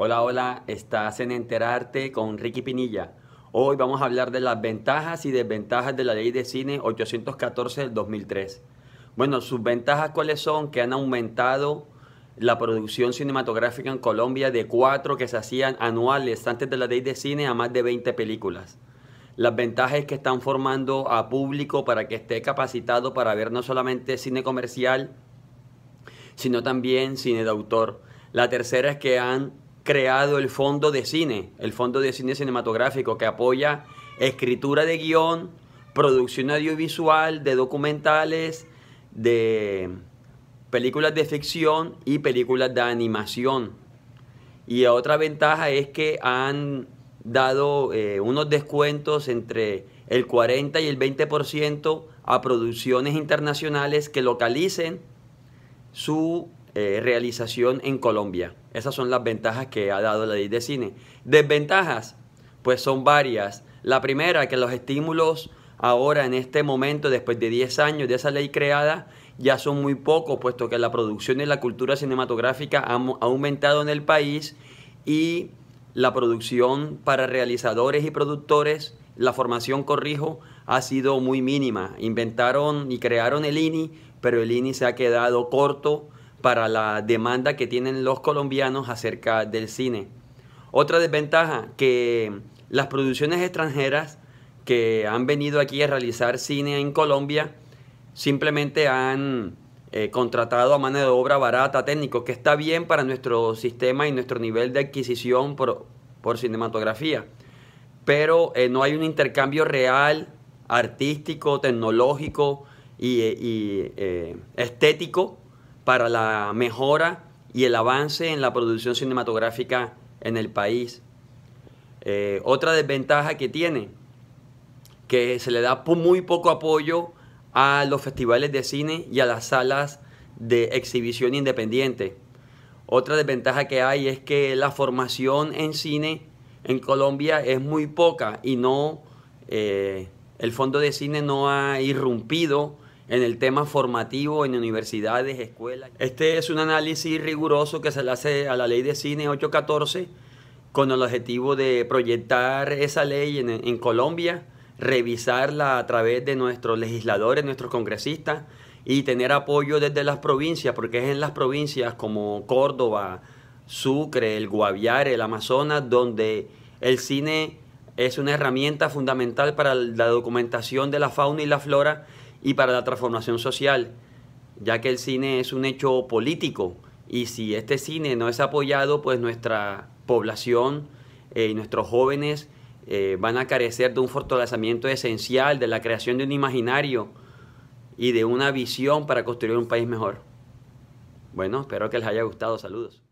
Hola, hola, estás en Enterarte con Ricky Pinilla. Hoy vamos a hablar de las ventajas y desventajas de la ley de cine 814 del 2003. Bueno, sus ventajas cuáles son que han aumentado la producción cinematográfica en Colombia de cuatro que se hacían anuales antes de la ley de cine a más de 20 películas. Las ventajas que están formando a público para que esté capacitado para ver no solamente cine comercial, sino también cine de autor. La tercera es que han creado el Fondo de Cine, el Fondo de Cine Cinematográfico que apoya escritura de guión, producción audiovisual, de documentales, de películas de ficción y películas de animación. Y otra ventaja es que han dado eh, unos descuentos entre el 40 y el 20% a producciones internacionales que localicen su eh, realización en Colombia. Esas son las ventajas que ha dado la ley de cine. Desventajas, pues son varias. La primera, que los estímulos ahora en este momento, después de 10 años de esa ley creada, ya son muy pocos, puesto que la producción y la cultura cinematográfica ha aumentado en el país y la producción para realizadores y productores, la formación, corrijo, ha sido muy mínima. Inventaron y crearon el INI, pero el INI se ha quedado corto para la demanda que tienen los colombianos acerca del cine. Otra desventaja, que las producciones extranjeras que han venido aquí a realizar cine en Colombia simplemente han eh, contratado a mano de obra barata, técnico, que está bien para nuestro sistema y nuestro nivel de adquisición por, cinematografía, pero eh, no hay un intercambio real, artístico, tecnológico y, eh, estético para la mejora y el avance en la producción cinematográfica en el país. Eh, otra desventaja que tiene, que se le da muy poco apoyo a los festivales de cine y a las salas de exhibición independiente. Otra desventaja que hay es que la formación en cine en Colombia es muy poca y no, eh, el fondo de cine no ha irrumpido en el tema formativo en universidades, escuelas. Este es un análisis riguroso que se le hace a la ley de cine 814 con el objetivo de proyectar esa ley en, en Colombia, revisarla a través de nuestros legisladores, nuestros congresistas y tener apoyo desde las provincias, porque es en las provincias como Córdoba, Sucre, el Guaviare, el Amazonas, donde el cine es una herramienta fundamental para la documentación de la fauna y la flora y para la transformación social, ya que el cine es un hecho político y si este cine no es apoyado, pues nuestra población eh, y nuestros jóvenes eh, van a carecer de un fortalecimiento esencial, de la creación de un imaginario y de una visión para construir un país mejor. Bueno, espero que les haya gustado. Saludos.